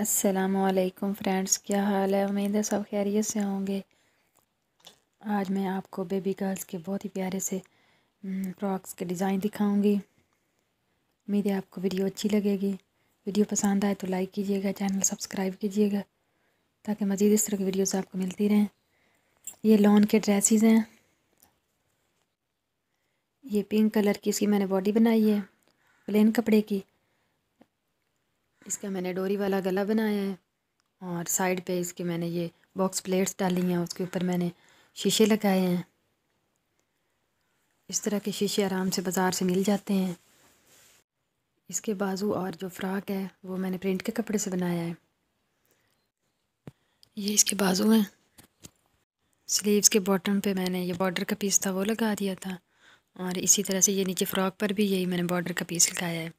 असलकम फ्रेंड्स क्या हाल है उम्मीद है सब खैरियत से होंगे आज मैं आपको बेबी गर्ल्स के बहुत ही प्यारे से फ्रॉक्स हम्म, के डिज़ाइन दिखाऊंगी उम्मीद है आपको वीडियो अच्छी लगेगी वीडियो पसंद आए तो लाइक कीजिएगा चैनल सब्सक्राइब कीजिएगा ताकि मज़ीद इस तरह की वीडियोस आपको मिलती रहें ये लॉन के ड्रेसिज़ हैं ये पिंक कलर की इसकी मैंने बॉडी बनाई है प्लेन कपड़े की इसका मैंने डोरी वाला गला बनाया है और साइड पे इसके मैंने ये बॉक्स प्लेट्स डाली हैं उसके ऊपर मैंने शीशे लगाए हैं इस तरह के शीशे आराम से बाज़ार से मिल जाते हैं इसके बाजू और जो फ्रॉक है वो मैंने प्रिंट के कपड़े से बनाया है ये इसके बाजू हैं स्लीव्स के बॉटम पे मैंने ये बॉर्डर का पीस था वो लगा दिया था और इसी तरह से ये नीचे फ़्रॉक पर भी यही मैंने बॉर्डर का पीस लगाया है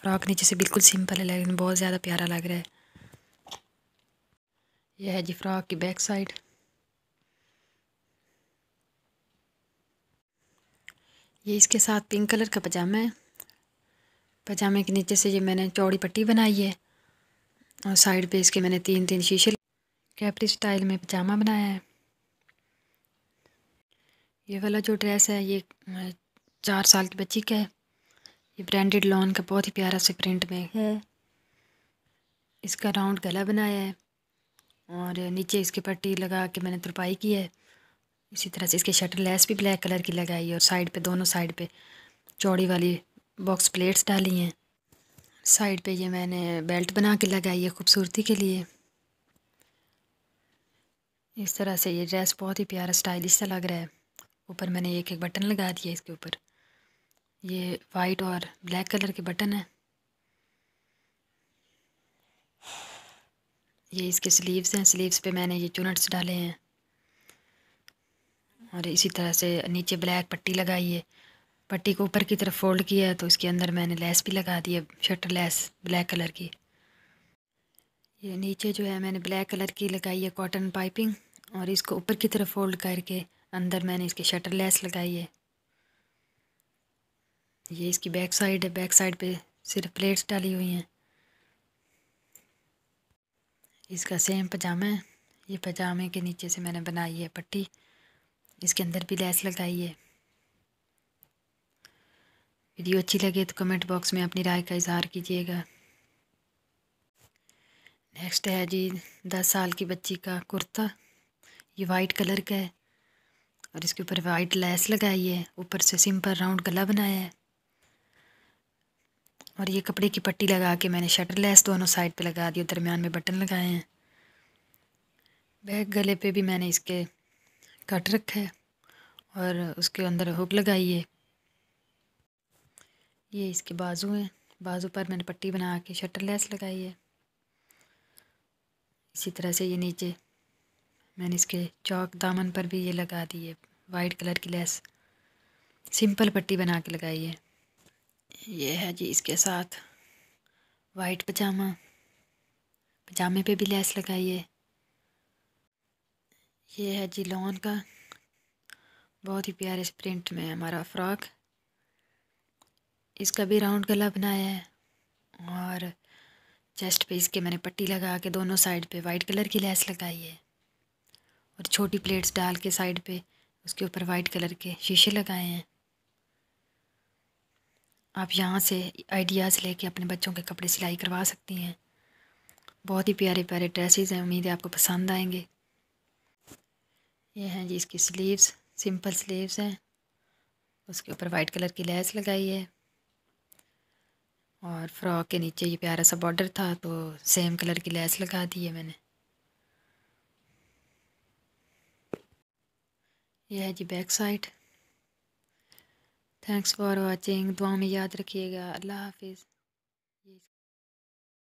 फ़्रॉक नीचे से बिल्कुल सिंपल है लेकिन बहुत ज़्यादा प्यारा लग रहा है यह है जी फ़्रॉक की बैक साइड ये इसके साथ पिंक कलर का पजामा है पजामे के नीचे से ये मैंने चौड़ी पट्टी बनाई है और साइड पे इसके मैंने तीन तीन शीशे कैपरी स्टाइल में पजामा बनाया है ये वाला जो ड्रेस है ये चार साल की बच्ची का है ये ब्रांडेड लॉन का बहुत ही प्यारा से प्रिंट में है इसका राउंड गला बनाया है और नीचे इसके पट्टी लगा के मैंने तुरपाई की है इसी तरह से इसके शटर लेस भी ब्लैक कलर की लगाई है और साइड पे दोनों साइड पे चौड़ी वाली बॉक्स प्लेट्स डाली हैं साइड पे ये मैंने बेल्ट बना के लगाई है खूबसूरती के लिए इस तरह से ये ड्रेस बहुत ही प्यारा स्टाइलिश सा लग रहा है ऊपर मैंने एक एक बटन लगा दिया इसके ऊपर ये वाइट और ब्लैक कलर के बटन हैं ये इसके स्लीव्स हैं स्लीव्स पे मैंने ये चुनट्स डाले हैं और इसी तरह से नीचे ब्लैक पट्टी लगाई है पट्टी को ऊपर की तरफ फोल्ड किया है तो इसके अंदर मैंने लेस भी लगा दी है शटर लेस ब्लैक कलर की ये नीचे जो है मैंने ब्लैक कलर की लगाई है कॉटन पाइपिंग और इसको ऊपर की तरफ फोल्ड करके अंदर मैंने इसके शटर लेस लगाई है ये इसकी बैक साइड है बैक साइड पे सिर्फ प्लेट्स डाली हुई हैं इसका सेम पजामा है ये पजामे के नीचे से मैंने बनाई है पट्टी इसके अंदर भी लैस लगाई है वीडियो अच्छी लगे तो कमेंट बॉक्स में अपनी राय का इजहार कीजिएगा नेक्स्ट है जी दस साल की बच्ची का कुर्ता ये वाइट कलर का है और इसके ऊपर वाइट लैस लगाई है ऊपर से सिंपल राउंड गला बनाया है और ये कपड़े की पट्टी लगा के मैंने शटर लेस दोनों साइड पे लगा दिया दरमियान में बटन लगाए हैं बैक गले पे भी मैंने इसके कट रखा है और उसके अंदर हुक लगाई है ये इसके बाजू हैं बाजू पर मैंने पट्टी बना के शटर लेस लगाई है इसी तरह से ये नीचे मैंने इसके चौक दामन पर भी ये लगा दी है वाइट कलर की लेस सिंपल पट्टी बना के लगाई है ये है जी इसके साथ वाइट पजामा पजामे पे भी लेस है ये है जी लॉन का बहुत ही प्यारे प्रिंट में हमारा फ्रॉक इसका भी राउंड गला बनाया है और चेस्ट पे इसके मैंने पट्टी लगा के दोनों साइड पे वाइट कलर की लेस लगाई है और छोटी प्लेट्स डाल के साइड पे उसके ऊपर वाइट कलर के शीशे लगाए हैं आप यहाँ से आइडियाज़ लेके अपने बच्चों के कपड़े सिलाई करवा सकती हैं बहुत ही प्यारे प्यारे ड्रेसेस हैं उम्मीद है आपको पसंद आएंगे ये हैं जी इसकी स्लीव्स सिंपल स्लीव्स हैं उसके ऊपर वाइट कलर की लैस लगाई है और फ्रॉक के नीचे ये प्यारा सा बॉर्डर था तो सेम कलर की लैस लगा दी है मैंने यह है जी back side thanks for watching दुआ में याद रखिएगा अल्लाह हाफिज़